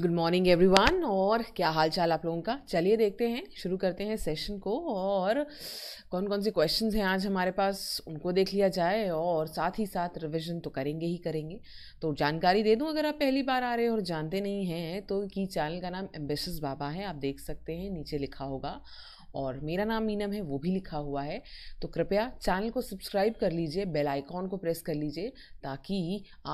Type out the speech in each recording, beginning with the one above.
Good morning everyone और क्या हाल चाल आप लोगों का चलिए देखते हैं शुरू करते हैं सेशन को और कौन कौन से क्वेश्चन हैं आज हमारे पास उनको देख लिया जाए और साथ ही साथ रिविजन तो करेंगे ही करेंगे तो जानकारी दे दूं अगर आप पहली बार आ रहे हो और जानते नहीं हैं तो कि चैनल का नाम एम्बेस बाबा है आप देख सकते हैं नीचे लिखा होगा और मेरा नाम मीनम है वो भी लिखा हुआ है तो कृपया चैनल को सब्सक्राइब कर लीजिए बेल आइकॉन को प्रेस कर लीजिए ताकि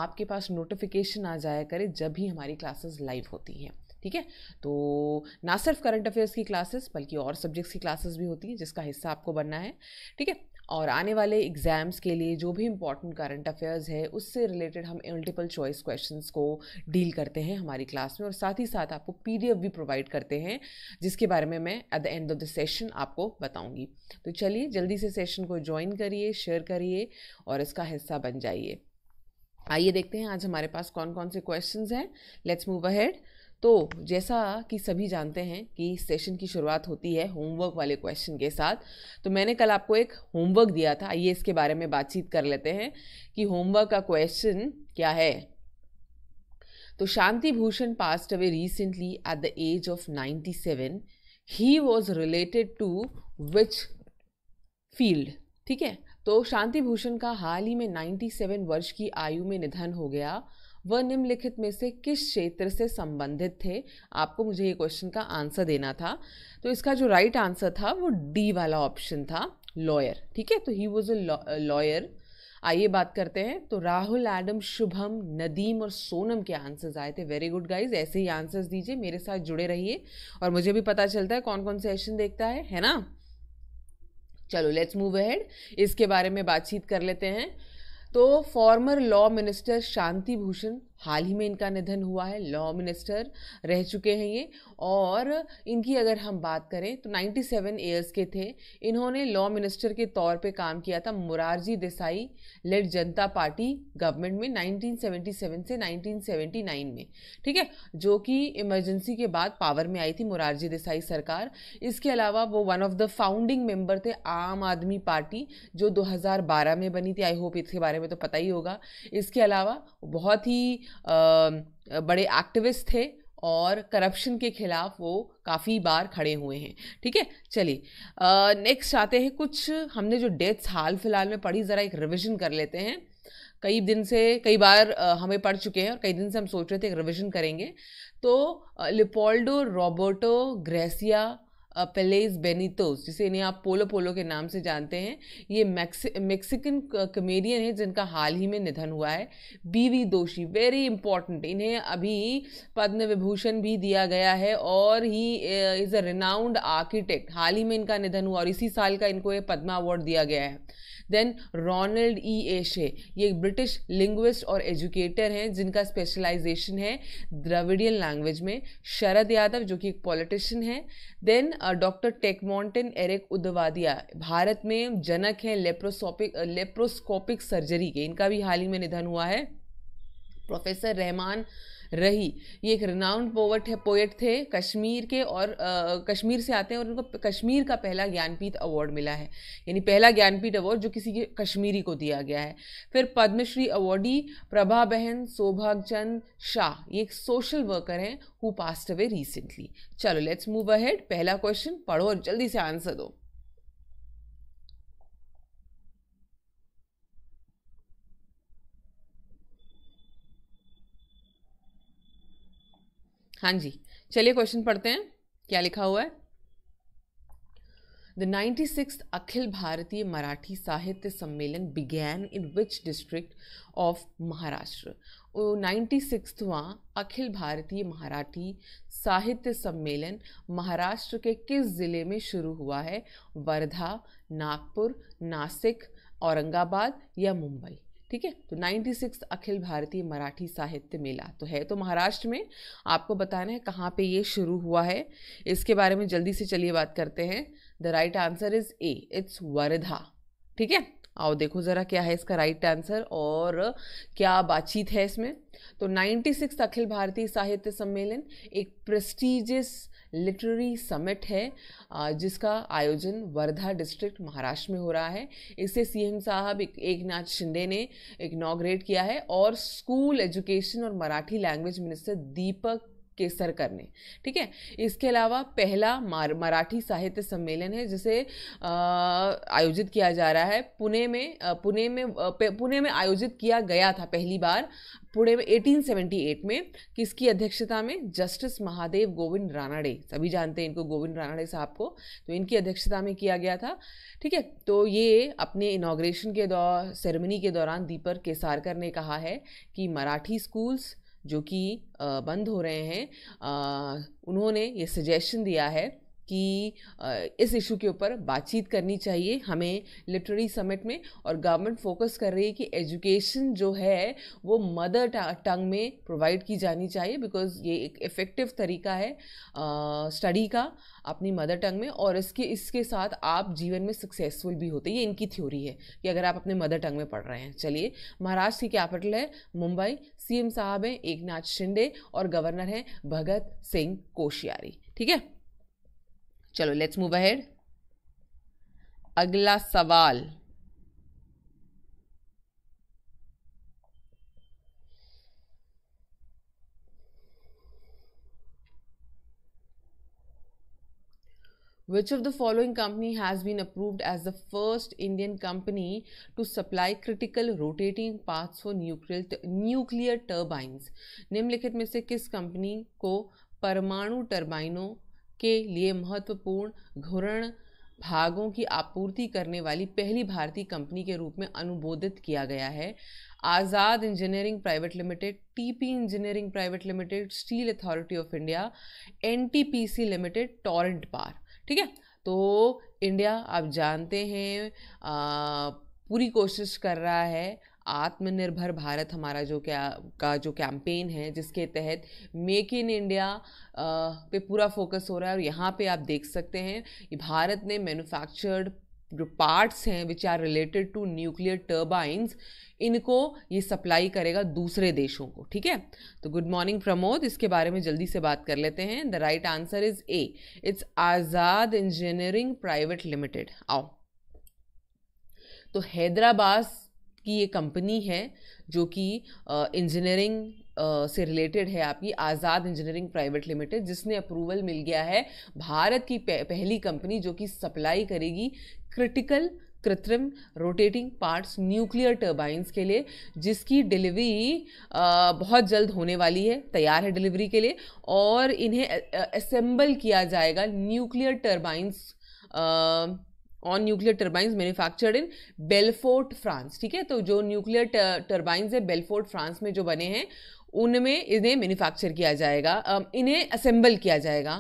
आपके पास नोटिफिकेशन आ जाया करे जब भी हमारी क्लासेस लाइव होती हैं ठीक है तो ना सिर्फ करंट अफेयर्स की क्लासेस बल्कि और सब्जेक्ट्स की क्लासेस भी होती हैं जिसका हिस्सा आपको बनना है ठीक है और आने वाले एग्ज़ाम्स के लिए जो भी इम्पॉर्टेंट करंट अफेयर्स है उससे रिलेटेड हम मल्टीपल चॉइस क्वेश्चंस को डील करते हैं हमारी क्लास में और साथ ही साथ आपको पी भी प्रोवाइड करते हैं जिसके बारे में मैं at the end of the session आपको बताऊंगी तो चलिए जल्दी से सेशन को ज्वाइन करिए शेयर करिए और इसका हिस्सा बन जाइए आइए देखते हैं आज हमारे पास कौन कौन से क्वेश्चंस हैं लेट्स मूव अहेड तो जैसा कि सभी जानते हैं कि सेशन की शुरुआत होती है होमवर्क वाले क्वेश्चन के साथ तो मैंने कल आपको एक होमवर्क दिया था आइए इसके बारे में बातचीत कर लेते हैं कि होमवर्क का क्वेश्चन क्या है तो Shanti Bhushan passed away recently at the age of 97 he was related to which field ठीक है तो शांति भूषण का हाल ही में 97 वर्ष की आयु में निधन हो गया वह निम्नलिखित में से किस क्षेत्र से संबंधित थे आपको मुझे ये क्वेश्चन का आंसर देना था तो इसका जो राइट right आंसर था वो डी वाला ऑप्शन था लॉयर ठीक है तो ही वॉज अ लॉयर आइए बात करते हैं तो राहुल एडम शुभम नदीम और सोनम के आंसर्स आए थे वेरी गुड गाइज ऐसे ही आंसर्स दीजिए मेरे साथ जुड़े रहिए और मुझे भी पता चलता है कौन कौन से एक्शन देखता है है ना चलो लेट्स मूव अहेड इसके बारे में बातचीत कर लेते हैं तो former law minister Shanti Bhushan हाल ही में इनका निधन हुआ है लॉ मिनिस्टर रह चुके हैं ये और इनकी अगर हम बात करें तो 97 सेवन ईयर्स के थे इन्होंने लॉ मिनिस्टर के तौर पे काम किया था Morarji Desai led Janata party government में 1977 से 1979 में ठीक है जो कि इमरजेंसी के बाद पावर में आई थी मुरारजी देसाई सरकार इसके अलावा वो one of the founding member थे आम आदमी पार्टी जो दो में बनी थी आई होप इसके बारे में तो पता ही होगा इसके अलावा बहुत ही बड़े एक्टिविस्ट थे और करप्शन के खिलाफ वो काफ़ी बार खड़े हुए हैं ठीक है चलिए नेक्स्ट आते हैं कुछ हमने जो डेथ्स हाल फिलहाल में पढ़ी ज़रा एक रिविजन कर लेते हैं कई दिन से कई बार हमें पढ़ चुके हैं और कई दिन से हम सोच रहे थे एक रिविजन करेंगे तो Leopoldo Roberto Gracia Pelaez Benitos जिसे इन्हें आप पोलो पोलो के नाम से जानते हैं ये मैक्सिकन कमेडियन है जिनका हाल ही में निधन हुआ है बीवी दोषी वेरी इंपॉर्टेंट इन्हें अभी पद्म विभूषण भी दिया गया है और he is a renowned architect हाल ही में इनका निधन हुआ और इसी साल का इनको ये पद्मा अवार्ड दिया गया है देन रोनल्ड ई एशे ये एक ब्रिटिश लिंग्विस्ट और एजुकेटर हैं जिनका स्पेशलाइजेशन है द्रविडियन लैंग्वेज में शरद यादव जो कि एक पॉलिटिशियन है देन डॉक्टर टेकमोन्टेन एरिक उदवादिया भारत में जनक हैं लेप्रोसोपिक लेप्रोस्कोपिक सर्जरी के इनका भी हाल ही में निधन हुआ है प्रोफेसर रहमान रही ये एक रिनाउंड पोवट है पोएट थे कश्मीर के और आ, कश्मीर से आते हैं और उनको कश्मीर का पहला ज्ञानपीठ अवार्ड मिला है यानी पहला ज्ञानपीठ अवार्ड जो किसी के कश्मीरी को दिया गया है फिर पद्मश्री अवार्डी प्रभा बहन सौभागचंद शाह ये एक सोशल वर्कर हैं हु पास्ट अवे रिसेंटली चलो लेट्स मूव अहेड पहला क्वेश्चन पढ़ो और जल्दी से आंसर दो हाँ जी चलिए क्वेश्चन पढ़ते हैं क्या लिखा हुआ है the ninety six Akhil Bharatiya Marathi Sahitya Sammelan began in which district of Maharashtra ninety सिक्सवा अखिल भारतीय मराठी साहित्य सम्मेलन महाराष्ट्र के किस ज़िले में शुरू हुआ है वर्धा नागपुर नासिक औरंगाबाद या मुंबई ठीक है तो नाइन्टी सिक्स अखिल भारतीय मराठी साहित्य मेला तो है तो महाराष्ट्र में आपको बताना है कहाँ पे ये शुरू हुआ है इसके बारे में जल्दी से चलिए बात करते हैं the right answer is A it's Wardha ठीक है आओ देखो ज़रा क्या है इसका राइट आंसर और क्या बातचीत है इसमें तो सिक्स अखिल भारतीय साहित्य सम्मेलन एक प्रेस्टिजियस लिटरेरी समिट है जिसका आयोजन वर्धा डिस्ट्रिक्ट महाराष्ट्र में हो रहा है इसे सीएम साहब एक नाथ शिंदे ने इग्नोग्रेट किया है और स्कूल एजुकेशन और मराठी लैंग्वेज मिनिस्टर दीपक केसरकर ने ठीक है इसके अलावा पहला मराठी साहित्य सम्मेलन है जिसे आयोजित किया जा रहा है पुणे में पुणे में पुणे में आयोजित किया गया था पहली बार पुणे में 1878 में किसकी अध्यक्षता में जस्टिस महादेव गोविंद रानाडे सभी जानते हैं इनको गोविंद रानाडे साहब को तो इनकी अध्यक्षता में किया गया था ठीक है तो ये अपने इनाग्रेशन के दौर सेरेमनी के दौरान दीपक केसारकर ने कहा है कि मराठी स्कूल्स जो कि बंद हो रहे हैं उन्होंने ये सजेशन दिया है कि इस इशू के ऊपर बातचीत करनी चाहिए हमें लिटरेरी समिट में और गवर्नमेंट फोकस कर रही है कि एजुकेशन जो है वो मदर टंग में प्रोवाइड की जानी चाहिए बिकॉज ये एक इफ़ेक्टिव तरीका है स्टडी का अपनी मदर टंग में और इसके इसके साथ आप जीवन में सक्सेसफुल भी होते ये इनकी थ्योरी है कि अगर आप अपने मदर टंग में पढ़ रहे हैं चलिए महाराष्ट्र की कैपिटल है मुंबई सीएम साहब हैं एक नाथ शिंदे और गवर्नर हैं भगत सिंह कोशियारी ठीक है चलो लेट्स मूव अहेड अगला सवाल Which of the following company has been approved as the first Indian company to supply critical rotating parts for nuclear nuclear turbines? निम्नलिखित में से किस कंपनी को परमाणु टर्बाइनों के लिए महत्वपूर्ण घूर्ण भागों की आपूर्ति करने वाली पहली भारतीय कंपनी के रूप में अनुमोदित किया गया है Azad engineering private limited TP engineering private limited steel authority of India NTPC limited Torrent power ठीक है तो इंडिया आप जानते हैं आ, पूरी कोशिश कर रहा है आत्मनिर्भर भारत हमारा जो क्या का जो कैंपेन है जिसके तहत मेक इन इंडिया पे पूरा फोकस हो रहा है और यहाँ पे आप देख सकते हैं भारत ने मैन्युफैक्चर्ड जो पार्ट्स हैं which are related to nuclear turbines इनको ये सप्लाई करेगा दूसरे देशों को ठीक है तो गुड मॉर्निंग प्रमोद इसके बारे में जल्दी से बात कर लेते हैं the right answer is A it's Azad engineering private limited आओ तो हैदराबाद की ये कंपनी है जो कि इंजीनियरिंग से रिलेटेड है आपकी आज़ाद इंजीनियरिंग प्राइवेट लिमिटेड जिसने अप्रूवल मिल गया है भारत की पहली कंपनी जो कि सप्लाई करेगी क्रिटिकल कृत्रिम रोटेटिंग पार्ट्स न्यूक्लियर टर्बाइंस के लिए जिसकी डिलीवरी बहुत जल्द होने वाली है तैयार है डिलीवरी के लिए और इन्हें असेंबल किया जाएगा nuclear turbines on nuclear turbines manufactured in Belfort France ठीक है तो जो न्यूक्लियर टर्बाइंस है बेलफोर्ट फ्रांस में जो बने हैं उनमें इन्हें मैन्युफैक्चर किया जाएगा इन्हें असेंबल किया जाएगा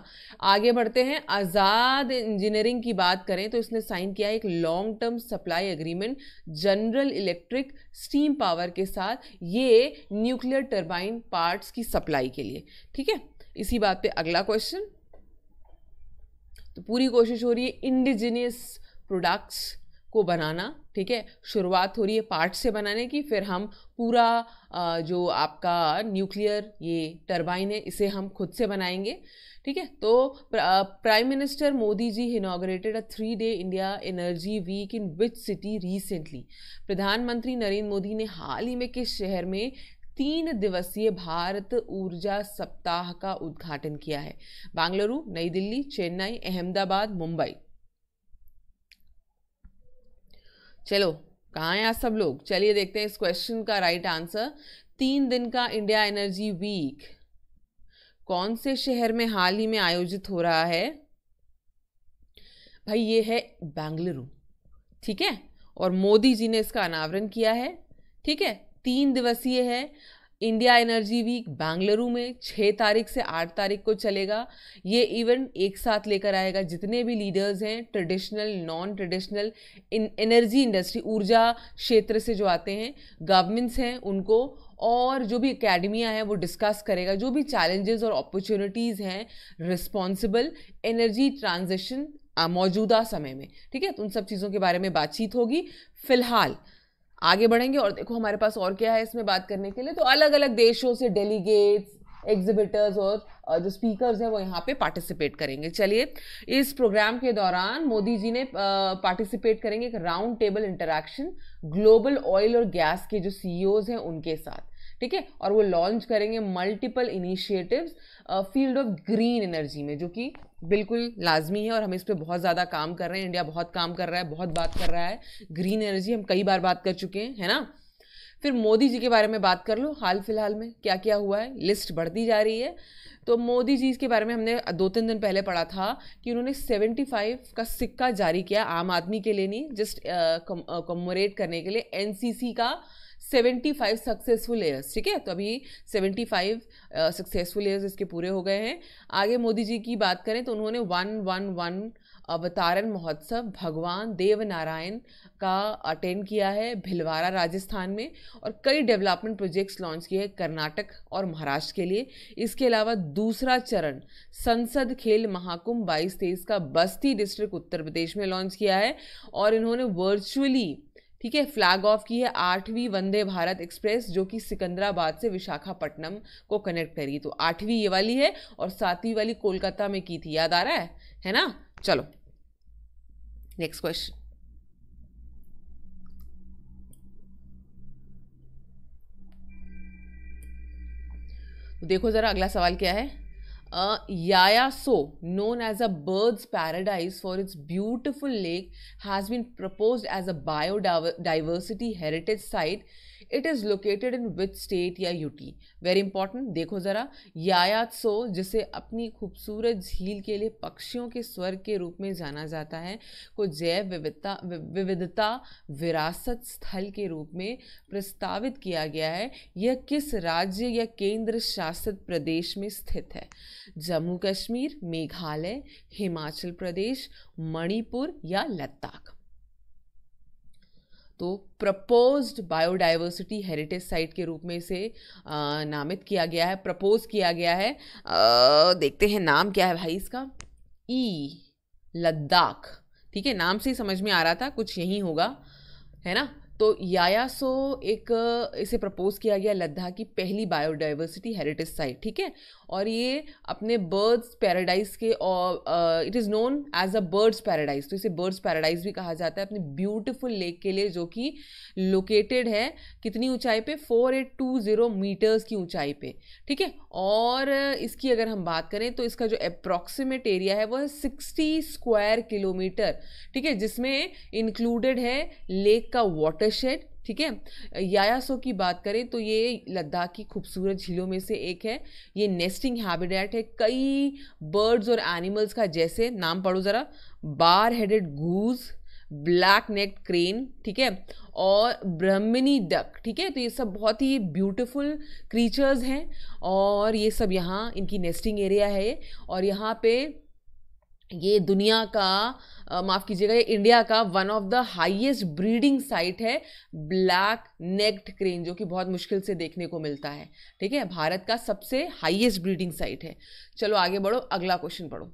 आगे बढ़ते हैं आज़ाद इंजीनियरिंग की बात करें तो इसने साइन किया एक long term supply agreement general electric steam power के साथ ये न्यूक्लियर टर्बाइन पार्ट्स की सप्लाई के लिए ठीक है इसी बात पे अगला क्वेश्चन तो पूरी कोशिश हो रही है इंडिजिनियस प्रोडक्ट्स को बनाना ठीक है शुरुआत हो रही है पार्ट से बनाने की फिर हम पूरा जो आपका न्यूक्लियर ये टरबाइन है इसे हम खुद से बनाएंगे ठीक है तो prime minister Modi ji inaugurated a three day India energy week in which city recently प्रधानमंत्री नरेंद्र मोदी ने हाल ही में किस शहर में तीन दिवसीय भारत ऊर्जा सप्ताह का उद्घाटन किया है बेंगलुरु नई दिल्ली चेन्नई अहमदाबाद मुंबई चलो कहाँ हैं आज सब लोग चलिए देखते हैं इस क्वेश्चन का राइट आंसर तीन दिन का इंडिया एनर्जी वीक कौन से शहर में हाल ही में आयोजित हो रहा है भाई ये है बेंगलुरु ठीक है और मोदी जी ने इसका अनावरण किया है ठीक है तीन दिवसीय है इंडिया एनर्जी वीक बेंगलुरु में 6 तारीख से 8 तारीख को चलेगा ये इवेंट एक साथ लेकर आएगा जितने भी लीडर्स हैं traditional non traditional in energy industry ऊर्जा क्षेत्र से जो आते हैं गवर्नमेंट्स हैं उनको और जो भी अकेडमियाँ हैं वो डिस्कस करेगा जो भी चैलेंजेस और अपॉर्चुनिटीज़ हैं रिस्पॉन्सिबल एनर्जी ट्रांजिशन मौजूदा समय में ठीक है तो उन सब चीज़ों के बारे में बातचीत होगी फिलहाल आगे बढ़ेंगे और देखो हमारे पास और क्या है इसमें बात करने के लिए तो अलग अलग देशों से डेलीगेट्स एग्जिबिटर्स और जो स्पीकर्स हैं वो यहाँ पे पार्टिसिपेट करेंगे चलिए इस प्रोग्राम के दौरान मोदी जी ने पार्टिसिपेट करेंगे एक round table interaction global oil और गैस के जो सीईओज हैं उनके साथ ठीक है और वो लॉन्च करेंगे multiple initiatives field of green energy में जो कि बिल्कुल लाजमी है और हम इस पर बहुत ज़्यादा काम कर रहे हैं इंडिया बहुत काम कर रहा है बहुत बात कर रहा है ग्रीन एनर्जी हम कई बार बात कर चुके हैं है ना फिर मोदी जी के बारे में बात कर लो हाल फिलहाल में क्या क्या हुआ है लिस्ट बढ़ती जा रही है तो मोदी जी के बारे में हमने दो तीन दिन पहले पढ़ा था कि उन्होंने 75 का सिक्का जारी किया आम आदमी के लिए नहीं जस्ट कमोरेट करने के लिए एनसीसी का सेवेंटी फाइव सक्सेसफुल एयर्स ठीक है तो अभी सेवेंटी फाइव सक्सेसफुल एयर्स इसके पूरे हो गए हैं आगे मोदी जी की बात करें तो उन्होंने वन वन वन अवतारण महोत्सव भगवान देव नारायण का अटेंड किया है भिलवाड़ा राजस्थान में और कई डेवलपमेंट प्रोजेक्ट्स लॉन्च किए हैं कर्नाटक और महाराष्ट्र के लिए इसके अलावा दूसरा चरण संसद खेल महाकुंभ बाईस तेईस का बस्ती डिस्ट्रिक्ट उत्तर प्रदेश में लॉन्च किया है और इन्होंने वर्चुअली ठीक है फ्लैग ऑफ की है आठवीं वंदे भारत एक्सप्रेस जो कि सिकंदराबाद से विशाखापट्टनम को कनेक्ट करेगी तो आठवीं ये वाली है और सातवीं वाली कोलकाता में की थी याद आ रहा है है ना चलो नेक्स्ट क्वेश्चन तो देखो ज़रा अगला सवाल क्या है uh, Yayaso, known as a bird's paradise for its beautiful lake, has been proposed as a biodiversity heritage site it is located in which state या यूटी वेरी इंपॉर्टेंट देखो ज़रा यायात सो जिसे अपनी खूबसूरत झील के लिए पक्षियों के स्वर्ग के रूप में जाना जाता है को जैव विविधता विविधता विरासत स्थल के रूप में प्रस्तावित किया गया है यह किस राज्य या केंद्र शासित प्रदेश में स्थित है जम्मू कश्मीर मेघालय हिमाचल प्रदेश मणिपुर या लद्दाख तो प्रपोज्ड बायोडाइवर्सिटी हेरिटेज साइट के रूप में इसे नामित किया गया है प्रपोज किया गया है आ, देखते हैं नाम क्या है भाई इसका ई e, लद्दाख ठीक है नाम से ही समझ में आ रहा था कुछ यही होगा है ना तो यायासो एक इसे प्रपोज किया गया लद्दाख की पहली बायोडाइवर्सिटी हेरिटेज साइट ठीक है और ये अपने बर्ड्स पैराडाइज के और it is known as a birds paradise तो इसे बर्ड्स पैराडाइज भी कहा जाता है अपने ब्यूटिफुल लेक के लिए जो कि लोकेटेड है कितनी ऊंचाई पे ज़ीरो मीटर्स की ऊंचाई पे ठीक है और इसकी अगर हम बात करें तो इसका जो अप्रॉक्सीमेट एरिया है वह सिक्सटी स्क्वायर किलोमीटर ठीक है जिसमें इंक्लूडेड है लेक का वाटर शेड ठीक है यायासो की बात करें तो ये लद्दाख की खूबसूरत झीलों में से एक है ये नेस्टिंग हैबिटेट है कई बर्ड्स और एनिमल्स का जैसे नाम पढ़ो ज़रा bar headed goose black neck crane ठीक है और ब्रह्मिनी डक ठीक है तो ये सब बहुत ही ब्यूटीफुल क्रीचर्स हैं और ये सब यहाँ इनकी नेस्टिंग एरिया है और यहाँ पे ये दुनिया का माफ़ कीजिएगा ये इंडिया का one of the highest breeding site है ब्लैक नेक्ड क्रेन जो कि बहुत मुश्किल से देखने को मिलता है ठीक है भारत का सबसे हाईएस्ट ब्रीडिंग साइट है चलो आगे बढ़ो अगला क्वेश्चन पढ़ो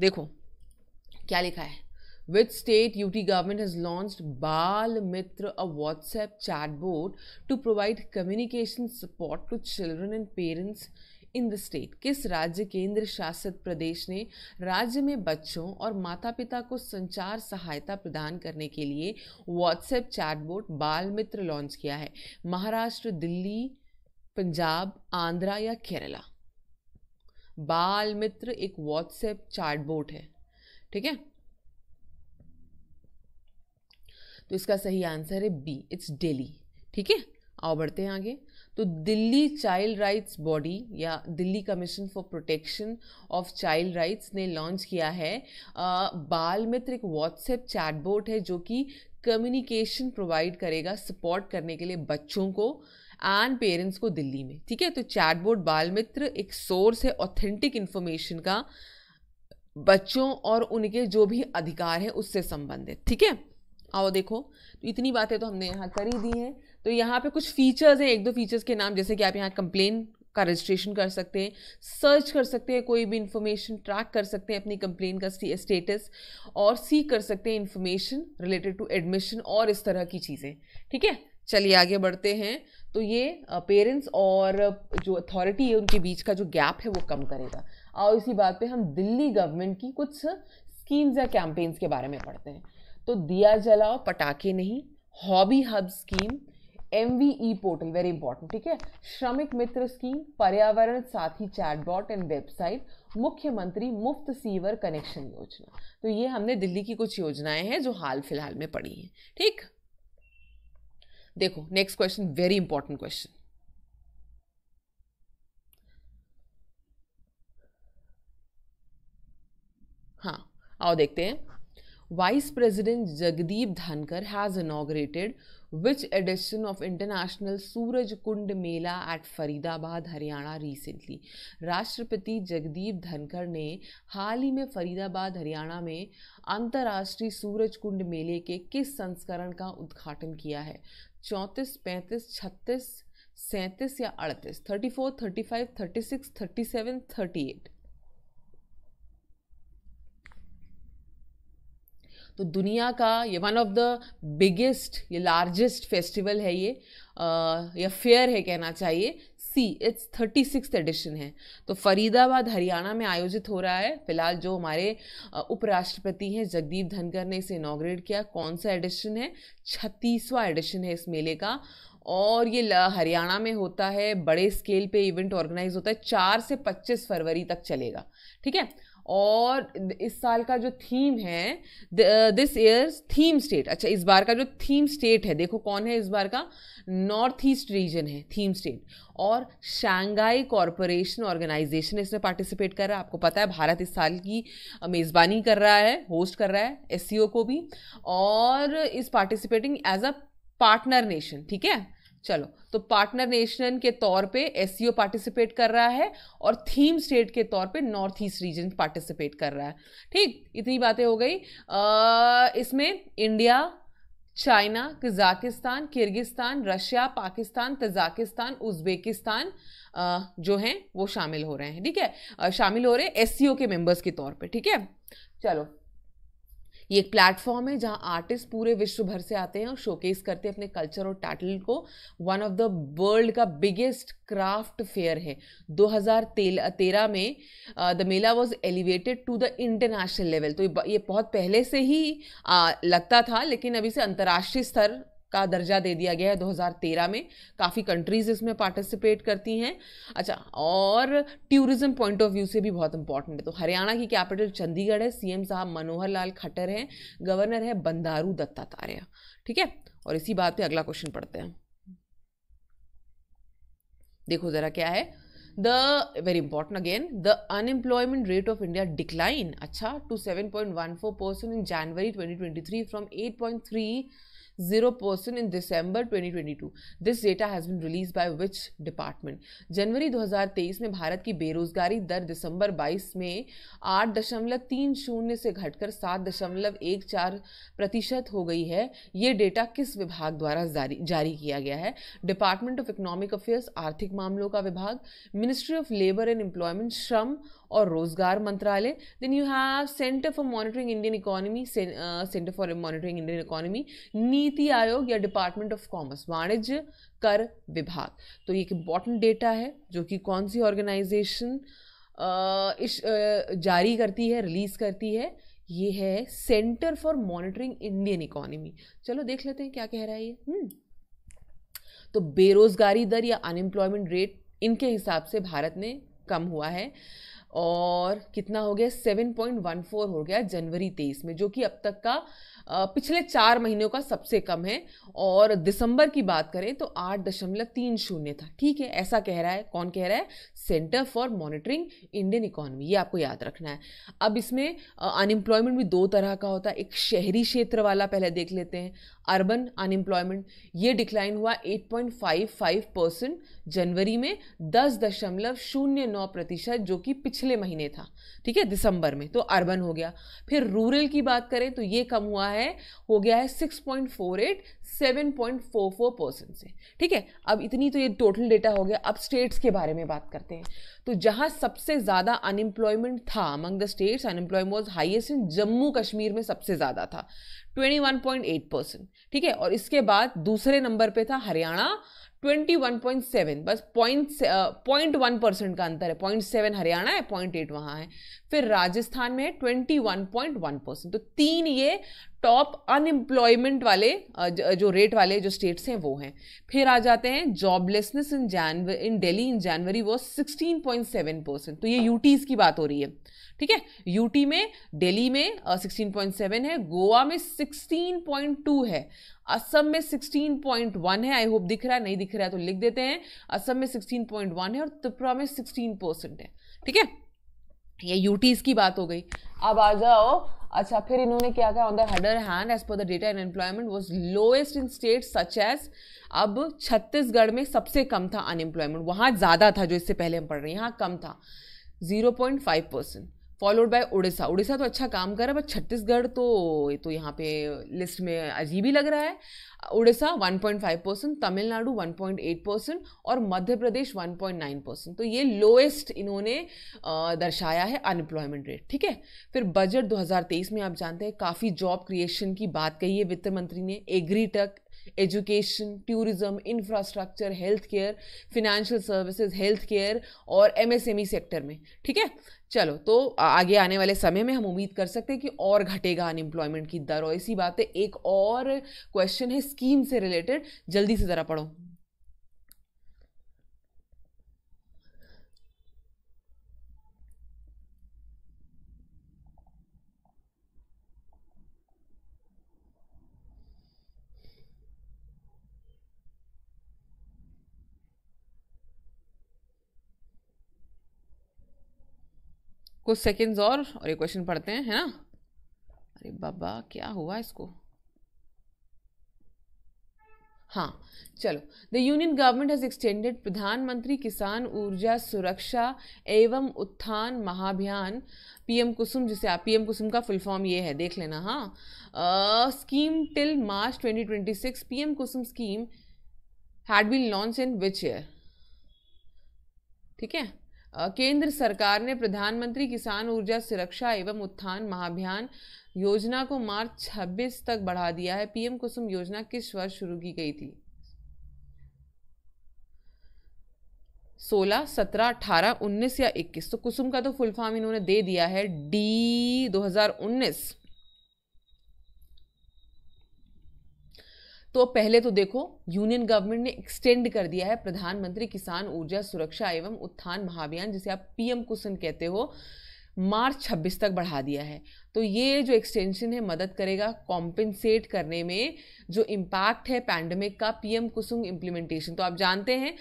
देखो क्या लिखा है Which state UT government has launched Bal Mitra, a WhatsApp chatbot to provide communication support to children and parents in the state किस राज्य केंद्र शासित प्रदेश ने राज्य में बच्चों और माता पिता को संचार सहायता प्रदान करने के लिए व्हाट्सएप चैटबोट बाल मित्र लॉन्च किया है महाराष्ट्र दिल्ली पंजाब आंध्रा या केरला बाल मित्र एक व्हाट्सएप चैटबोट है ठीक है तो इसका सही आंसर है बी इट्स डेली ठीक है आओ बढ़ते हैं आगे तो दिल्ली चाइल्ड राइट्स बॉडी या Delhi commission for protection of child rights ने लॉन्च किया है आ, बाल मित्र एक व्हाट्सएप चैटबोर्ड है जो कि कम्युनिकेशन प्रोवाइड करेगा सपोर्ट करने के लिए बच्चों को एंड पेरेंट्स को दिल्ली में ठीक है तो चैटबोर्ड बाल मित्र एक सोर्स है ऑथेंटिक इन्फॉर्मेशन का बच्चों और उनके जो भी अधिकार है उससे संबंधित ठीक है आओ देखो तो इतनी बातें तो हमने यहाँ कर ही दी हैं तो यहाँ पे कुछ फीचर्स हैं एक दो फीचर्स के नाम जैसे कि आप यहाँ कंप्लेन का रजिस्ट्रेशन कर सकते हैं सर्च कर सकते हैं कोई भी इन्फॉर्मेशन ट्रैक कर सकते हैं अपनी कंप्लेन का स्टेटस और सी कर सकते हैं इन्फॉर्मेशन रिलेटेड टू एडमिशन और इस तरह की चीज़ें ठीक है चलिए आगे बढ़ते हैं तो ये पेरेंट्स और जो अथॉरिटी है उनके बीच का जो गैप है वो कम करेगा और इसी बात पे हम दिल्ली गवर्नमेंट की कुछ स्कीम्स या कैंपेन्स के बारे में पढ़ते हैं तो दिया जलाओ पटाखे नहीं hobby hub scheme M portal very important ठीक है श्रमिक मित्र स्कीम पर्यावरण साथी चैटबॉट एंड वेबसाइट मुख्यमंत्री मुफ्त सीवर कनेक्शन योजना तो ये हमने दिल्ली की कुछ योजनाएं हैं जो हाल फिलहाल में पड़ी हैं ठीक देखो next question very important question हाँ आओ देखते हैं vice president Jagdeep Dhankhar has inaugurated which edition of international Suraj Kund Mela at Faridabad Haryana recently राष्ट्रपति जगदीप धनकर ने हाल ही में फरीदाबाद हरियाणा में अंतर्राष्ट्रीय सूरज कुंड मेले के किस संस्करण का उद्घाटन किया है चौंतीस पैंतीस छत्तीस सैंतीस या अड़तीस thirty four thirty five thirty six thirty seven thirty eight तो दुनिया का ये वन ऑफ द बिगेस्ट ये लार्जेस्ट फेस्टिवल है ये या फेयर है कहना चाहिए see it's thirty six edition है तो फरीदाबाद हरियाणा में आयोजित हो रहा है फिलहाल जो हमारे उपराष्ट्रपति हैं जगदीप धनकर ने इसे इनाग्रेट किया कौन सा एडिशन है छत्तीसवां एडिशन है इस मेले का और ये हरियाणा में होता है बड़े स्केल पे इवेंट ऑर्गेनाइज होता है चार से पच्चीस फरवरी तक चलेगा ठीक है और इस साल का जो थीम है दिस ईयर थीम स्टेट अच्छा इस बार का जो थीम स्टेट है देखो कौन है इस बार का नॉर्थ ईस्ट रीजन है थीम स्टेट और शांघाई कॉरपोरेशन ऑर्गेनाइजेशन इसमें पार्टिसिपेट कर रहा है आपको पता है भारत इस साल की मेज़बानी कर रहा है होस्ट कर रहा है एस e को भी और इस participating as a partner nation ठीक है चलो तो पार्टनर नेशन के तौर पे एस पार्टिसिपेट e कर रहा है और थीम स्टेट के तौर पे नॉर्थ ईस्ट रीजन पार्टिसिपेट कर रहा है ठीक इतनी बातें हो गई इसमें India China Kazakhstan Kyrgyzstan Russia Pakistan Tajikistan Uzbekistan जो हैं वो शामिल हो रहे हैं ठीक है शामिल हो रहे हैं एस e के मेंबर्स के तौर पे ठीक है चलो ये एक प्लेटफॉर्म है जहाँ आर्टिस्ट पूरे विश्व भर से आते हैं और शोकेस करते हैं अपने कल्चर और टाइटल को वन ऑफ द वर्ल्ड का बिगेस्ट क्राफ्ट फेयर है 2013 में the mela was elevated to the international level तो ये बहुत पहले से ही आ, लगता था लेकिन अभी से अंतर्राष्ट्रीय स्तर का दर्जा दे दिया गया है 2013 में काफ़ी कंट्रीज़ इसमें पार्टिसिपेट करती हैं अच्छा और टूरिज़्म पॉइंट ऑफ व्यू से भी बहुत इंपॉर्टेंट है तो हरियाणा की कैपिटल चंडीगढ़ है सीएम साहब मनोहर लाल खट्टर हैं गवर्नर है बंदारू दत्तात्रेय ठीक है और इसी बात पे अगला क्वेश्चन पढ़ते हैं देखो ज़रा क्या है the very important again the unemployment rate of India decline अच्छा to seven point one four percent in January twenty twenty three from eight point three 0% in December 2022. This data has been released by which department? जनवरी 2023 में भारत की बेरोजगारी दर दिसंबर 22 में आठ दशमलव तीन शून्य से घटकर सात दशमलव एक चार प्रतिशत हो गई है ये डेटा किस विभाग द्वारा जारी जारी किया गया है डिपार्टमेंट ऑफ इकोनॉमिक अफेयर्स आर्थिक मामलों का विभाग ministry of labour and employment श्रम और रोजगार मंत्रालय then you have centre for monitoring Indian economy centre for monitoring Indian economy NITI Aayog या डिपार्टमेंट ऑफ कॉमर्स वाणिज्य कर विभाग तो ये एक इम्पॉर्टेंट डेटा है जो कि कौन सी ऑर्गेनाइजेशन uh, uh, जारी करती है रिलीज़ करती है ये है centre for monitoring Indian economy चलो देख लेते हैं क्या कह रहा है ये हम्म। तो बेरोजगारी दर या अनएम्प्लॉयमेंट रेट इनके हिसाब से भारत में कम हुआ है और कितना हो गया सेवन पॉइंट वन फोर हो गया जनवरी तेईस में जो कि अब तक का पिछले चार महीनों का सबसे कम है और दिसंबर की बात करें तो आठ दशमलव तीन शून्य था ठीक है ऐसा कह रहा है कौन कह रहा है centre for monitoring Indian economy ये आपको याद रखना है अब इसमें अनएम्प्लॉयमेंट भी दो तरह का होता है एक शहरी क्षेत्र वाला पहले देख लेते हैं अर्बन अनएम्प्लॉयमेंट ये डिक्लाइन हुआ 8.55 परसेंट जनवरी में दस दशमलव शून्य नौ प्रतिशत जो कि पिछले महीने था ठीक है दिसंबर में तो अर्बन हो गया फिर रूरल की बात करें तो ये कम हुआ है हो गया है 6.48 फोर परसेंट से ठीक है अब इतनी तो ये टोटल डेटा हो गया अब स्टेट्स के बारे में बात करते हैं करते हैं तो जहाँ सबसे ज़्यादा अनएम्प्लॉयमेंट था among the states unemployment was highest in Jammu Kashmir में सबसे ज़्यादा था 21.8 परसेंट ठीक है और इसके बाद दूसरे नंबर पे था हरियाणा ट्वेंटी सेवन बस पॉइंट पॉइंट वन परसेंट का अंतर है पॉइंट सेवन हरियाणा है पॉइंट एट वहाँ है फिर राजस्थान में है twenty one point one percent तो तीन ये टॉप अनएम्प्लॉयमेंट वाले जो रेट वाले जो स्टेट्स हैं वो हैं फिर आ जाते हैं जॉबलेसनेस इन जनवरी इन दिल्ली इन जनवरी वो सिक्सटीन पॉइंट सेवन परसेंट तो ये यूटीज़ की बात हो रही है ठीक है यूटी में दिल्ली में सिक्सटीन पॉइंट सेवन है गोवा में सिक्सटीन पॉइंट टू है असम में सिक्सटीन पॉइंट वन है आई होप दिख रहा है नहीं दिख रहा है तो लिख देते हैं असम में सिक्सटीन पॉइंट वन है और त्रिपुरा में सिक्सटीन परसेंट है ठीक है ये यूटीज की बात हो गई अब आ जाओ अच्छा फिर इन्होंने क्या कहा on the other hand as per the data unemployment was lowest in state such as अब छत्तीसगढ़ में सबसे कम था अनएम्प्लॉयमेंट वहाँ ज़्यादा था जो इससे पहले हम पढ़ रहे हैं यहाँ कम था zero point five percent followed by Odisha Odisha तो अच्छा काम कर रहा है बट छत्तीसगढ़ तो तो यहाँ पे लिस्ट में अजीब ही लग रहा है उड़ीसा 1.5 परसेंट तमिलनाडु 1.8 परसेंट और मध्य प्रदेश 1.9 परसेंट तो ये लोएस्ट इन्होंने दर्शाया है अनएम्प्लॉयमेंट रेट ठीक है फिर बजट 2023 में आप जानते हैं काफ़ी जॉब क्रिएशन की बात कही है वित्त मंत्री ने agritech education tourism infrastructure health care financial services health care और एमएसएमई सेक्टर e में ठीक है चलो तो आगे आने वाले समय में हम उम्मीद कर सकते हैं कि और घटेगा अनएम्प्लॉयमेंट की दर और इसी बात है एक और क्वेश्चन है स्कीम से रिलेटेड जल्दी से ज़रा पढ़ो कुछ सेकंड्स और और ये क्वेश्चन पढ़ते हैं है ना अरे बाबा क्या हुआ इसको हाँ चलो the union government has extended Pradhanmantri Kisan ऊर्जा सुरक्षा एवं उत्थान महाभियान पीएम कुसुम जिसे आप पीएम कुसुम का फुल फॉर्म ये है देख लेना हाँ scheme till March 2026 PM KUSUM scheme had been launch in which year ठीक है केंद्र सरकार ने प्रधानमंत्री किसान ऊर्जा सुरक्षा एवं उत्थान महाभियान योजना को मार्च 26 तक बढ़ा दिया है पीएम कुसुम योजना किस वर्ष शुरू की गई थी 16, 17, 18, 19 या 21 तो कुसुम का तो फुल फॉर्म इन्होंने दे दिया है डी 2019 तो पहले तो देखो यूनियन गवर्नमेंट ने एक्सटेंड कर दिया है प्रधानमंत्री किसान ऊर्जा सुरक्षा एवं उत्थान महाभियान जिसे आप पीएम कुसन कहते हो मार्च 26 तक बढ़ा दिया है तो ये जो एक्सटेंशन है मदद करेगा कॉम्पेंसेट करने में जो इम्पैक्ट है पैंडमिक का पीएम कुसुम इम्प्लीमेंटेशन तो आप जानते हैं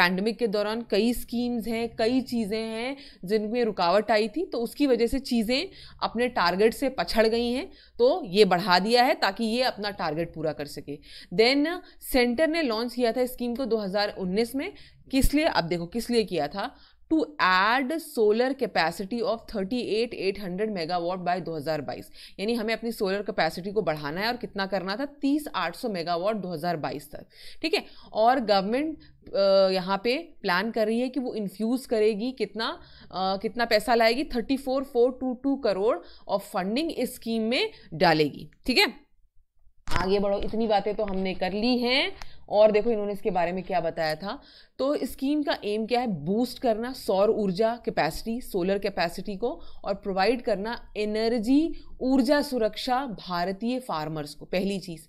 पैंडमिक के दौरान कई स्कीम्स हैं कई चीज़ें हैं जिनमें रुकावट आई थी तो उसकी वजह से चीज़ें अपने टारगेट से पछड़ गई हैं तो ये बढ़ा दिया है ताकि ये अपना टारगेट पूरा कर सके देन सेंटर ने लॉन्च किया था स्कीम को दो में किस लिए अब देखो किस लिए किया था to add solar capacity of thirty eight eight hundred megawatt by दो हज़ार बाईस यानी हमें अपनी सोलर कैपेसिटी को बढ़ाना है और कितना करना था तीस आठ सौ मेगावाट दो हज़ार बाईस तक ठीक है और गवर्नमेंट यहाँ पे प्लान कर रही है कि वो इन्फ्यूज़ करेगी कितना आ, कितना पैसा लाएगी thirty four four two two crore of funding इस स्कीम में डालेगी ठीक है आगे बढ़ो इतनी बातें तो हमने कर ली हैं और देखो इन्होंने इसके बारे में क्या बताया था तो स्कीम का एम क्या है बूस्ट करना सौर ऊर्जा कैपेसिटी सोलर कैपेसिटी को और प्रोवाइड करना एनर्जी ऊर्जा सुरक्षा भारतीय फार्मर्स को पहली चीज़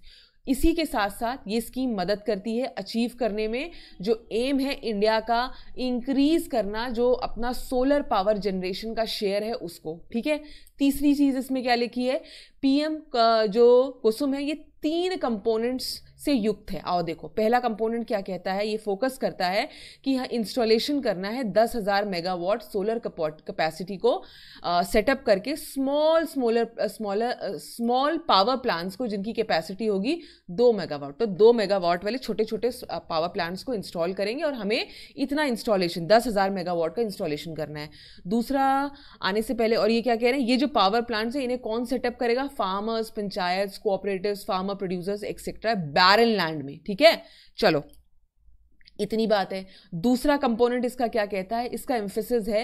इसी के साथ साथ ये स्कीम मदद करती है अचीव करने में जो एम है इंडिया का इंक्रीज करना जो अपना सोलर पावर जनरेशन का शेयर है उसको ठीक है तीसरी चीज़ इसमें क्या लिखी है पीएम का जो कुसुम है ये तीन कंपोनेंट्स से युक्त है आओ देखो पहला कंपोनेंट क्या कहता है ये फोकस करता है कि यहाँ इंस्टॉलेशन करना है दस हज़ार मेगावाट सोलर कैपेसिटी को सेटअप करके small smaller smaller small power plants को जिनकी कैपेसिटी होगी दो मेगावाट तो दो मेगावाट वाले छोटे छोटे पावर प्लांट्स को इंस्टॉल करेंगे और हमें इतना इंस्टॉलेशन दस हज़ार मेगावाट का इंस्टॉलेशन करना है दूसरा आने से पहले और ये क्या कह रहे हैं ये जो पावर प्लांट्स हैं इन्हें कौन सेटअप करेगा farmers panchayat cooperative farmer producers etcetera barren land में ठीक है चलो इतनी बात है दूसरा कंपोनेंट इसका क्या कहता है इसका एम्फेसिस है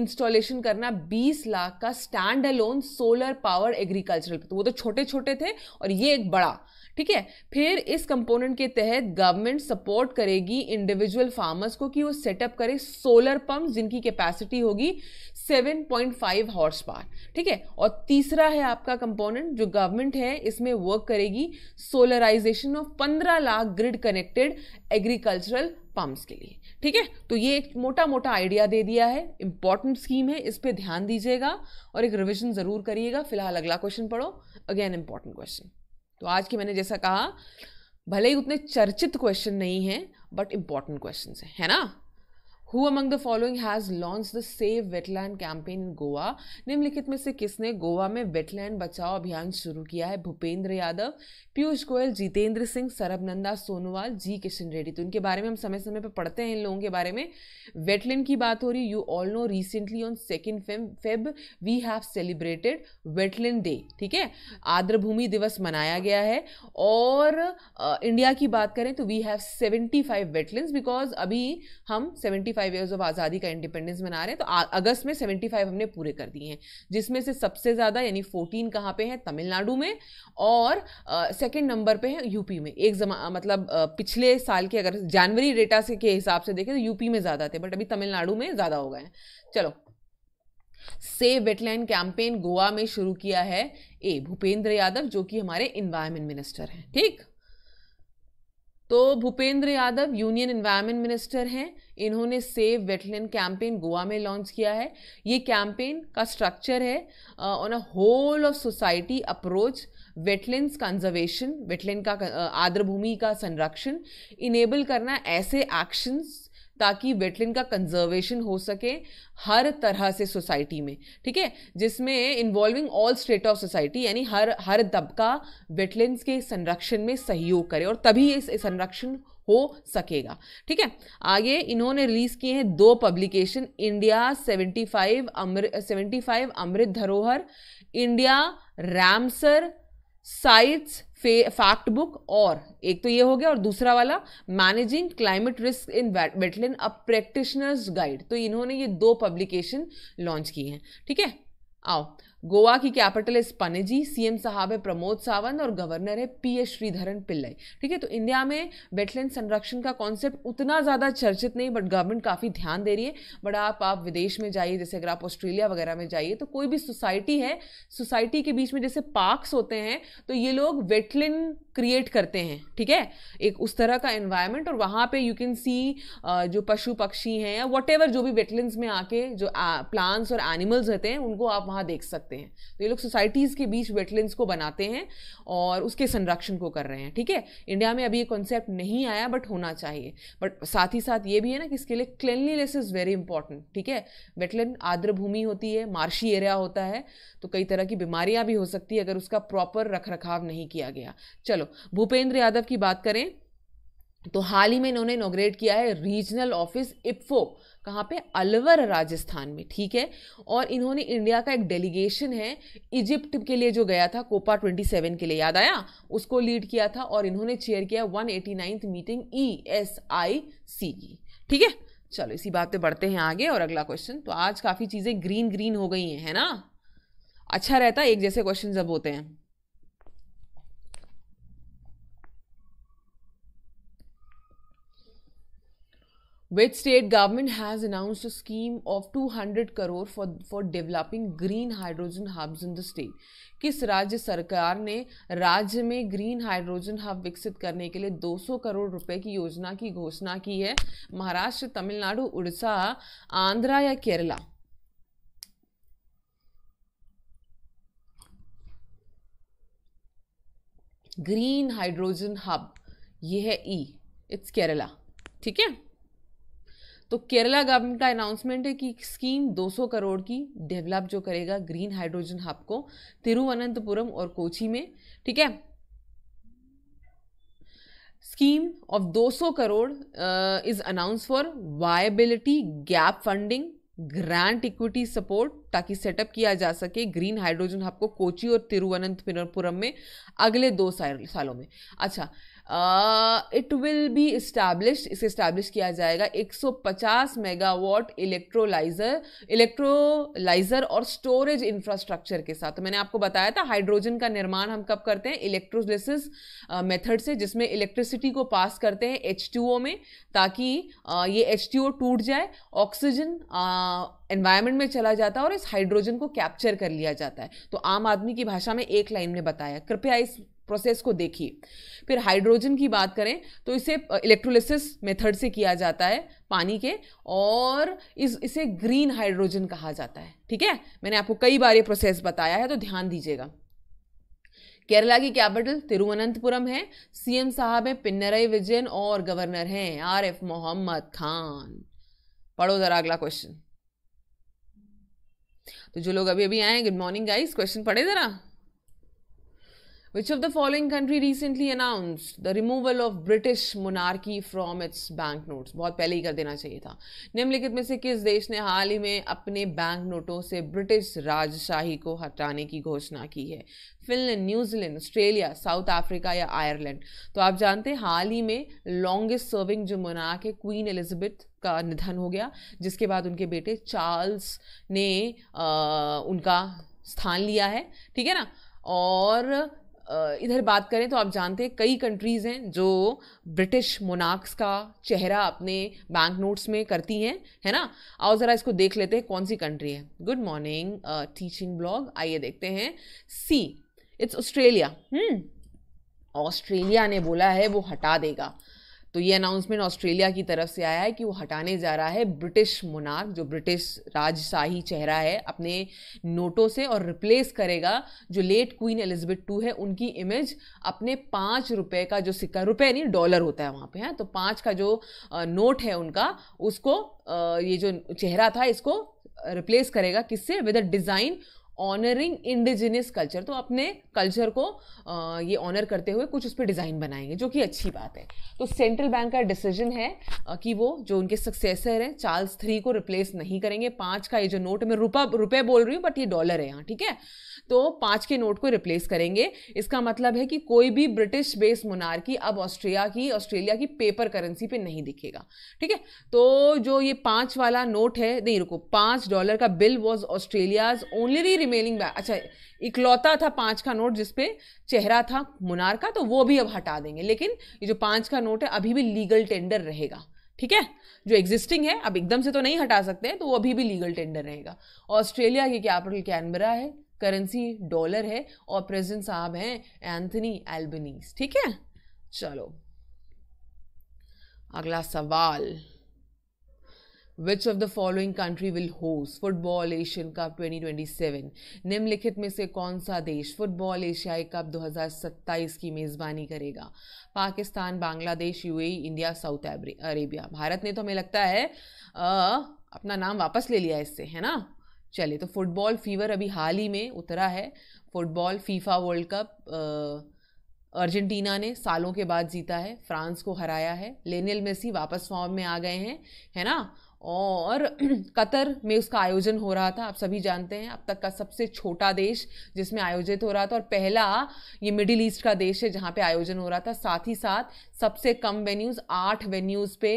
इंस्टॉलेशन करना 20 लाख का stand alone solar power agricultural तो वो तो छोटे छोटे थे और ये एक बड़ा ठीक है फिर इस कंपोनेंट के तहत गवर्नमेंट सपोर्ट करेगी इंडिविजुअल फार्मर्स को कि वो सेटअप करें सोलर पंप जिनकी कैपेसिटी होगी 7.5 हॉर्स पावर ठीक है और तीसरा है आपका कंपोनेंट जो गवर्नमेंट है इसमें वर्क करेगी solarisation of 15 lakh grid connected agricultural pumps के लिए ठीक है तो ये एक मोटा मोटा आइडिया दे दिया है इंपॉर्टेंट स्कीम है इस पर ध्यान दीजिएगा और एक रिविजन ज़रूर करिएगा फिलहाल अगला क्वेश्चन पढ़ो अगेन इंपॉर्टेंट क्वेश्चन तो आज की मैंने जैसा कहा भले ही उतने चर्चित क्वेश्चन नहीं हैं बट इम्पॉर्टेंट क्वेश्चन हैं है ना who among the following has launch the save wetland campaign in Goa निम्नलिखित में से किसने गोवा में वेटलैंड बचाओ अभियान शुरू किया है भूपेंद्र यादव पीयूष गोयल जितेंद्र सिंह सरबनंदा सोनोवाल जी किशन रेड्डी तो इनके बारे में हम समय समय पर पढ़ते हैं इन लोगों के बारे में वेटलैंड की बात हो रही you all know recently on second feb feb we have celebrated wetland day ठीक है आर्द्रभूमि दिवस मनाया गया है और इंडिया की बात करें तो we have seventy five wetland because अभी हम सेवेंटी फाइव ईयर्स ऑफ आज़ादी का इंडिपेंडेंस मना रहे हैं तो अगस्त में 75 हमने पूरे कर दिए हैं जिसमें से सबसे ज़्यादा यानी 14 कहाँ पे हैं तमिलनाडु में और सेकेंड नंबर पे हैं यूपी में एक जमा मतलब आ, पिछले साल के अगर जनवरी डेटा से के हिसाब से देखें तो यूपी में ज़्यादा थे बट अभी तमिलनाडु में ज़्यादा हो गए हैं चलो सेव वेटलैंड कैंपेन गोवा में शुरू किया है ए भूपेंद्र यादव जो कि हमारे इन्वायरमेंट मिनिस्टर हैं ठीक तो Bhupender Yadav union environment minister हैं इन्होंने सेव वेटलैंड कैंपेन गोवा में लॉन्च किया है ये कैंपेन का स्ट्रक्चर है on a whole of society approach wetlands conservation wetland का आर्द्र भूमि का संरक्षण इनेबल करना ऐसे एक्शंस ताकि वेटलैंड का कंजर्वेशन हो सके हर तरह से सोसाइटी में ठीक है जिसमें involving all state of society यानी हर हर तबका वेटलैंड के संरक्षण में सहयोग करे और तभी इस संरक्षण हो सकेगा ठीक है आगे इन्होंने रिलीज किए हैं दो publication India 75 Amrit five Amrit Dharohar India Ramsar sites fact book और एक तो ये हो गया और दूसरा वाला managing climate risk in wetland a practitioners guide तो इन्होंने ये दो पब्लिकेशन लॉन्च की हैं ठीक है आओ गोवा की कैपिटल इज पणजी सीएम साहब है प्रमोद सावंत और गवर्नर है पी एस श्रीधरन पिल्लई ठीक है तो इंडिया में वेटलैंड संरक्षण का कॉन्सेप्ट उतना ज़्यादा चर्चित नहीं बट गवर्नमेंट काफ़ी ध्यान दे रही है बट आप आप विदेश में जाइए जैसे अगर आप ऑस्ट्रेलिया वगैरह में जाइए तो कोई भी सोसाइटी है सोसाइटी के बीच में जैसे पार्क्स होते हैं तो ये लोग वेटलैंड क्रिएट करते हैं ठीक है एक उस तरह का एनवायरनमेंट और वहाँ पे यू कैन सी जो पशु पक्षी हैं या वट जो भी वेटलैंड में आके जो प्लांट्स और एनिमल्स रहते हैं उनको आप वहाँ देख सकते हैं तो ये लोग सोसाइटीज़ के बीच वेटलैंड को बनाते हैं और उसके संरक्षण को कर रहे हैं ठीक है इंडिया में अभी ये कॉन्सेप्ट नहीं आया बट होना चाहिए बट साथ ही साथ ये भी है ना कि इसके लिए क्लिनलीनेस इज़ वेरी इंपॉर्टेंट ठीक है वेटलैंड आर्द्र भूमि होती है मार्शी एरिया होता है तो कई तरह की बीमारियाँ भी हो सकती है अगर उसका प्रॉपर रख रखाव नहीं किया गया चलो भूपेंद्र यादव की बात करें तो हाल ही में इन्होंने इनोग्रेट किया है रीजनल ऑफिस इप्फो कहाँ पे अलवर राजस्थान में ठीक है और इन्होंने इंडिया का एक डेलीगेशन है इजिप्ट के लिए जो गया था कोपा 27 के लिए याद आया उसको लीड किया था और इन्होंने चेयर किया one meeting E S I C की ठीक है चलो इसी बात पे बढ़ते हैं आगे और अगला क्वेश्चन तो आज काफ़ी चीज़ें ग्रीन ग्रीन हो गई हैं है ना अच्छा रहता एक जैसे क्वेश्चन जब होते हैं which state government has announced scheme of two hundred crore for for developing green hydrogen hubs in the state किस राज्य सरकार ने राज्य में ग्रीन हाइड्रोजन हब विकसित करने के लिए 200 करोड़ रुपए की योजना की घोषणा की है महाराष्ट्र तमिलनाडु उड़ीसा आंध्रा या केरला ग्रीन हाइड्रोजन हब यह है ई इट्स केरला ठीक है तो केरला गवर्नमेंट का अनाउंसमेंट है कि स्कीम 200 करोड़ की डेवलप जो करेगा ग्रीन हाइड्रोजन हब को तिरुवनंतपुरम और कोची में ठीक है scheme of 200 crore is announce for viability gap funding grant equity support ताकि सेटअप किया जा सके ग्रीन हाइड्रोजन हब को कोची और तिरुवनंतपुरम में अगले दो सालों में अच्छा इट विल बी इस्टेब्लिश इसे इस्टेब्लिश किया जाएगा 150 मेगावाट इलेक्ट्रोलाइजर इलेक्ट्रोलाइजर और स्टोरेज इंफ्रास्ट्रक्चर के साथ तो मैंने आपको बताया था हाइड्रोजन का निर्माण हम कब करते हैं इलेक्ट्रोलिसिस मेथड uh, से जिसमें इलेक्ट्रिसिटी को पास करते हैं एच में ताकि uh, ये एच टूट जाए ऑक्सीजन एनवायरनमेंट uh, में चला जाता है और इस हाइड्रोजन को कैप्चर कर लिया जाता है तो आम आदमी की भाषा में एक लाइन में बताया कृपया इस प्रोसेस को देखिए फिर हाइड्रोजन की बात करें तो इसे इलेक्ट्रोलिसिस मेथड से किया जाता है पानी के और इस इसे ग्रीन हाइड्रोजन कहा जाता है ठीक है मैंने आपको कई बार ये प्रोसेस बताया है तो ध्यान दीजिएगा केरला की कैपिटल तिरुवनंतपुरम है सीएम साहब हैं पिन्नरई विजयन और गवर्नर हैं आर एफ मोहम्मद खान पढ़ो जरा अगला क्वेश्चन तो जो लोग अभी अभी आए गुड मॉर्निंग गाइस क्वेश्चन पढ़े जरा Which of the following country recently announced the removal of British monarchy from its bank notes? बहुत पहले ही कर देना चाहिए था निम्नलिखित में से किस देश ने हाल ही में अपने बैंक नोटों से ब्रिटिश राजशाही को हटाने की घोषणा की है Finland New Zealand Australia South Africa या आयरलैंड तो आप जानते हैं हाल ही में लॉन्गेस्ट सर्विंग जो मोनाक है क्वीन एलिजबेथ का निधन हो गया जिसके बाद उनके बेटे चार्ल्स ने आ, उनका स्थान लिया है ठीक है ना और इधर बात करें तो आप जानते हैं कई कंट्रीज़ हैं जो ब्रिटिश मोनाक्स का चेहरा अपने बैंक नोट्स में करती हैं है ना आओ ज़रा इसको देख लेते हैं कौन सी कंट्री है गुड मॉर्निंग टीचिंग ब्लॉग आइए देखते हैं सी इट्स ऑस्ट्रेलिया ऑस्ट्रेलिया ने बोला है वो हटा देगा तो ये अनाउंसमेंट ऑस्ट्रेलिया की तरफ से आया है कि वो हटाने जा रहा है ब्रिटिश मुनाक जो ब्रिटिश राजशाही चेहरा है अपने नोटों से और रिप्लेस करेगा जो लेट क्वीन एलिजबेथ टू है उनकी इमेज अपने पाँच रुपये का जो सिक्का रुपये नहीं डॉलर होता है वहाँ पे हैं हाँ? तो पाँच का जो नोट है उनका उसको ये जो चेहरा था इसको रिप्लेस करेगा किससे with a design honouring indigenous culture तो अपने कल्चर को ये ऑनर करते हुए कुछ उस पर डिज़ाइन बनाएंगे जो कि अच्छी बात है तो सेंट्रल बैंक का डिसीजन है कि वो जो उनके सक्सेसर हैं चार्ल्स थ्री को रिप्लेस नहीं करेंगे पाँच का ये जो नोट मैं रुपा रुपये बोल रही हूँ बट ये डॉलर है यहाँ ठीक है तो पाँच के नोट को रिप्लेस करेंगे इसका मतलब है कि कोई भी ब्रिटिश बेस्ड मोनार्की अब ऑस्ट्रिया की ऑस्ट्रेलिया की पेपर करेंसी पे नहीं दिखेगा ठीक है तो जो ये पाँच वाला नोट है नहीं रुको पाँच डॉलर का bill was Australia's only remaining back अच्छा इकलौता था पांच का नोट जिसपे चेहरा था मुनार का तो वो भी अब हटा देंगे लेकिन ये जो पांच का नोट है अभी भी लीगल टेंडर रहेगा ठीक है जो एग्जिस्टिंग है अब एकदम से तो नहीं हटा सकते हैं तो वो अभी भी लीगल टेंडर रहेगा ऑस्ट्रेलिया की कैपिटल कैनबरा है करेंसी डॉलर है और प्रेजेंट साहब हैं एंथनी एल्बनीस ठीक है चलो अगला सवाल which of the following country will host football Asian cup 2027 निम्नलिखित में से कौन सा देश फुटबॉल एशियाई कप 2027 की मेज़बानी करेगा Pakistan Bangladesh UAE India South Arabia Bharat ने तो हमें लगता है आ, अपना नाम वापस ले लिया इससे है ना चलिए तो फुटबॉल फीवर अभी हाल ही में उतरा है football FIFA world cup Argentina ने सालों के बाद जीता है फ्रांस को हराया है लेनियल मेसी वापस फॉर्म में आ गए हैं है ना और कतर में उसका आयोजन हो रहा था आप सभी जानते हैं अब तक का सबसे छोटा देश जिसमें आयोजित हो रहा था और पहला ये मिडिल ईस्ट का देश है जहाँ पे आयोजन हो रहा था साथ ही साथ सबसे कम वेन्यूज़ आठ वेन्यूज़ पे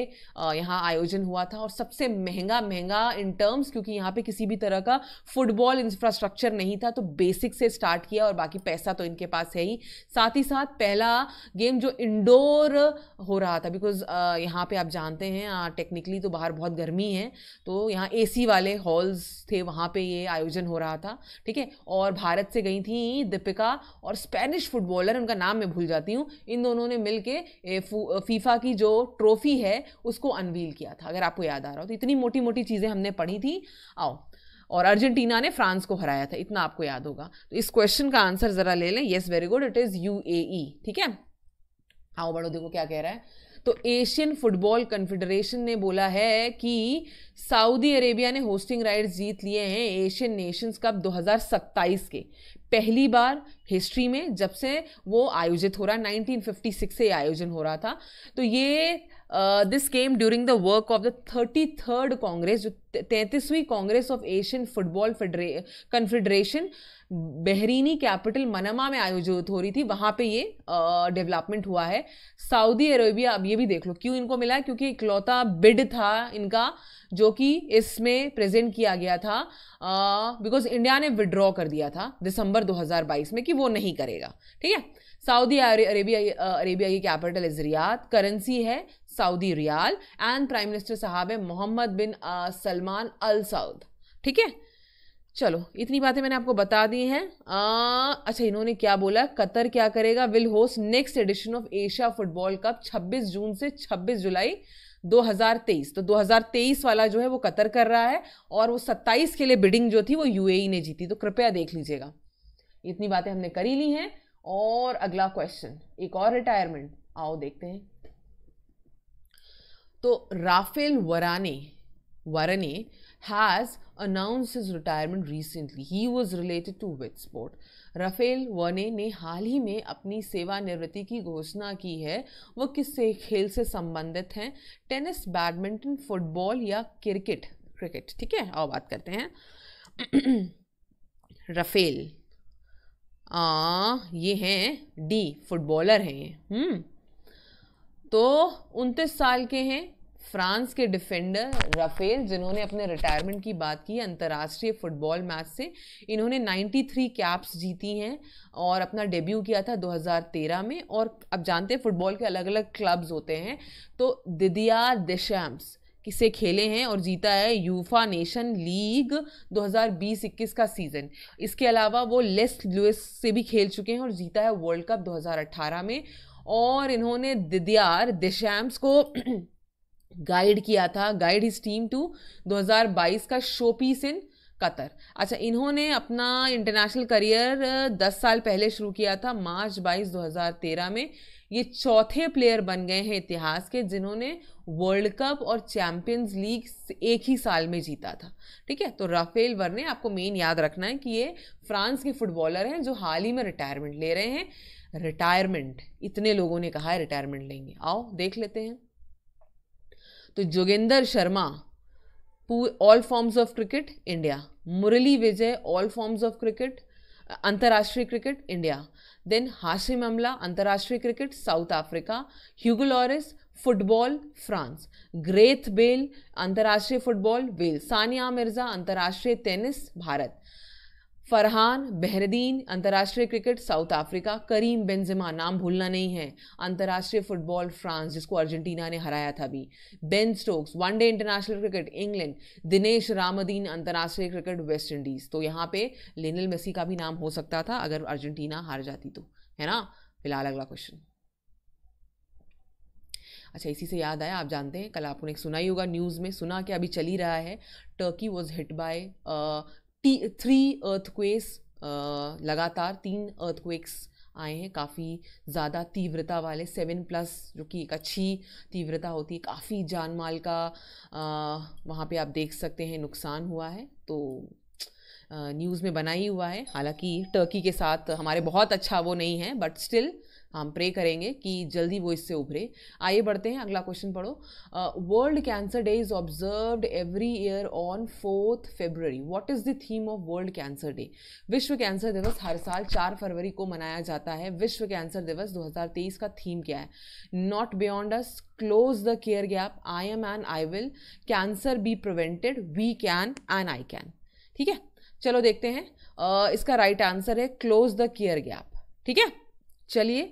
यहाँ आयोजन हुआ था और सबसे महंगा महंगा इन टर्म्स क्योंकि यहाँ पे किसी भी तरह का फुटबॉल इंफ्रास्ट्रक्चर नहीं था तो बेसिक से स्टार्ट किया और बाकी पैसा तो इनके पास है ही साथ ही साथ पहला गेम जो इंडोर हो रहा था बिकॉज यहाँ पे आप जानते हैं टेक्निकली तो बाहर बहुत गर्मी गर्मी है तो यहाँ ए वाले हॉल्स थे वहाँ पे ये आयोजन हो रहा था ठीक है और भारत से गई थी दीपिका और स्पेनिश फुटबॉलर उनका नाम मैं भूल जाती हूँ इन दोनों ने मिल के फीफा की जो ट्रॉफी है उसको अनवील किया था अगर आपको याद आ रहा हो तो इतनी मोटी मोटी चीज़ें हमने पढ़ी थी आओ और अर्जेंटीना ने फ्रांस को हराया था इतना आपको याद होगा तो इस क्वेश्चन का आंसर ज़रा ले लें yes very good it is you ठीक है आओ बड़ो देखो क्या कह रहा है तो एशियन फुटबॉल कन्फेडरेशन ने बोला है कि सऊदी अरेबिया ने होस्टिंग राइट्स जीत लिए हैं एशियन नेशंस कप 2027 के पहली बार हिस्ट्री में जब से वो आयोजित हो रहा है 1956 से आयोजन हो रहा था तो ये this came during the work of the thirty third congress जो तैंतीसवीं congress of Asian football confederation Bahraini capital Manama में आयोजित हो रही थी वहाँ पे ये डेवलपमेंट uh, हुआ है सऊदी अरेबिया अब ये भी देख लो क्यों इनको मिला क्योंकि इकलौता बिड था इनका जो कि इसमें प्रेजेंट किया गया था बिकॉज uh, इंडिया ने विड्रॉ कर दिया था दिसंबर 2022 में कि वो नहीं करेगा ठीक है सऊदी अरेबिया अरेबिया की कैपिटल इज रियाद करेंसी है Saudi riyal and prime minister साहब है मोहम्मद बिन सलमान अल सऊद ठीक है चलो इतनी बातें मैंने आपको बता दी हैं अच्छा इन्होंने क्या बोला कतर क्या करेगा will host next edition of Asia football cup 26 जून से 26 जुलाई 2023 तो 2023 वाला जो है वो कतर कर रहा है और वो 27 के लिए बिडिंग जो थी वो यूएई e ने जीती तो कृपया देख लीजिएगा इतनी बातें हमने करी ली हैं और अगला क्वेश्चन एक और रिटायरमेंट आओ देखते हैं तो Raphael Varane has announce his retirement recently ही was related to with sport Raphael Varane ने हाल ही में अपनी सेवानिवृत्ति की घोषणा की है वो किस से खेल से संबंधित हैं टेनिस बैडमिंटन फुटबॉल या क्रिकेट क्रिकेट ठीक है और बात करते हैं राफेल ये हैं डी फुटबॉलर हैं ये हम्म, तो उनतीस साल के हैं फ्रांस के डिफेंडर राफेल जिन्होंने अपने रिटायरमेंट की बात की अंतर्राष्ट्रीय फुटबॉल मैच से इन्होंने 93 कैप्स जीती हैं और अपना डेब्यू किया था 2013 में और अब जानते हैं फुटबॉल के अलग अलग क्लब्स होते हैं तो दिदिया दिशैम्स किसे खेले हैं और जीता है यूफा नेशन लीग 2020-21 का सीज़न इसके अलावा वो लेस लुइस से भी खेल चुके हैं और जीता है वर्ल्ड कप 2018 में और इन्होंने दिदियार दिशैम्स को गाइड किया था गाइड हिज टीम टू 2022 का शोपीस इन कतर अच्छा इन्होंने अपना इंटरनेशनल करियर 10 साल पहले शुरू किया था मार्च 22 2013 में ये चौथे प्लेयर बन गए हैं इतिहास के जिन्होंने वर्ल्ड कप और चैम्पियंस लीग एक ही साल में जीता था ठीक है तो राफेल वर्ने आपको मेन याद रखना है कि ये फ्रांस के फुटबॉलर हैं जो हाल ही में रिटायरमेंट ले रहे हैं रिटायरमेंट इतने लोगों ने कहा है रिटायरमेंट लेंगे आओ देख लेते हैं तो Joginder Sharma all forms of cricket India Murali Vijay all forms of cricket अंतर्राष्ट्रीय cricket India then Hashim Amla अंतर्राष्ट्रीय cricket South Africa Hugo football France Gareth Bale अंतर्राष्ट्रीय फुटबॉल वेल सानिया मिर्जा अंतर्राष्ट्रीय टेनिस भारत फरहान बहरदीन अंतर्राष्ट्रीय cricket South Africa Karim Benzema नाम भूलना नहीं है अंतर्राष्ट्रीय फुटबॉल फ्रांस जिसको अर्जेंटीना ने हराया था भी Ben Stokes one day international cricket England Dinesh Ramdin अंतर्राष्ट्रीय क्रिकेट वेस्ट इंडीज़ तो यहाँ पे लेनल मेसी का भी नाम हो सकता था अगर अर्जेंटीना हार जाती तो है ना फिलहाल अगला क्वेश्चन अच्छा इसी से याद आया आप जानते हैं कल आपने सुना ही होगा न्यूज़ में सुना कि अभी चल ही रहा है Turkey was hit by three earthquakes uh, लगातार तीन अर्थक्वेक्स आए हैं काफ़ी ज़्यादा तीव्रता वाले सेवन प्लस जो कि एक अच्छी तीव्रता होती है काफ़ी जान माल का uh, वहाँ पे आप देख सकते हैं नुकसान हुआ है तो न्यूज़ uh, में बना ही हुआ है हालांकि टर्की के साथ हमारे बहुत अच्छा वो नहीं है बट स्टिल हम प्रे करेंगे कि जल्दी वो इससे उभरे आइए बढ़ते हैं अगला क्वेश्चन पढ़ो world cancer day is observed every year on fourth February what is the theme of world cancer day विश्व कैंसर दिवस हर साल चार फरवरी को मनाया जाता है विश्व कैंसर दिवस 2023 का थीम क्या है not beyond us close the care gap I am and I will cancer be prevented we can and I can ठीक है चलो देखते हैं uh, इसका राइट right आंसर है क्लोज द केयर गैप ठीक है चलिए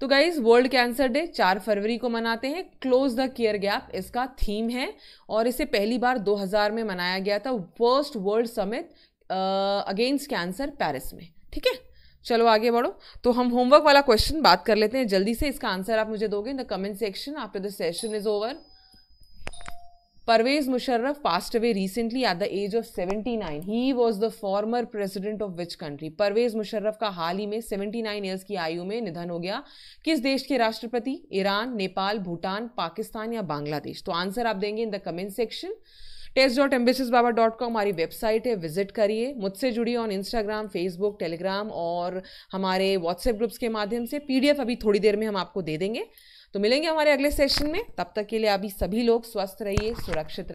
तो गाइज वर्ल्ड कैंसर डे चार फरवरी को मनाते हैं क्लोज द केयर गैप इसका थीम है और इसे पहली बार 2000 में मनाया गया था first world summit against cancer Paris में ठीक है चलो आगे बढ़ो तो हम होमवर्क वाला क्वेश्चन बात कर लेते हैं जल्दी से इसका आंसर आप मुझे दोगे in the comment section after the session is over Pervez Musharraf passed recently recently the the age of 79. He was the former president of which country Pervez Musharraf का हाल ही में 79 ईयर्स की आयु में निधन हो गया किस देश के राष्ट्रपति ईरान नेपाल भूटान पाकिस्तान या बांग्लादेश तो आंसर आप देंगे in the comment section test dot embassies बाबा डॉट कॉम हमारी वेबसाइट है विजिट करिए मुझसे जुड़िए ऑन इंस्टाग्राम फेसबुक टेलीग्राम और हमारे व्हाट्सएप ग्रुप्स के माध्यम से पीडीएफ अभी थोड़ी देर में हम आपको दे देंगे तो मिलेंगे हमारे अगले सेशन में तब तक के लिए अभी सभी लोग स्वस्थ रहिए सुरक्षित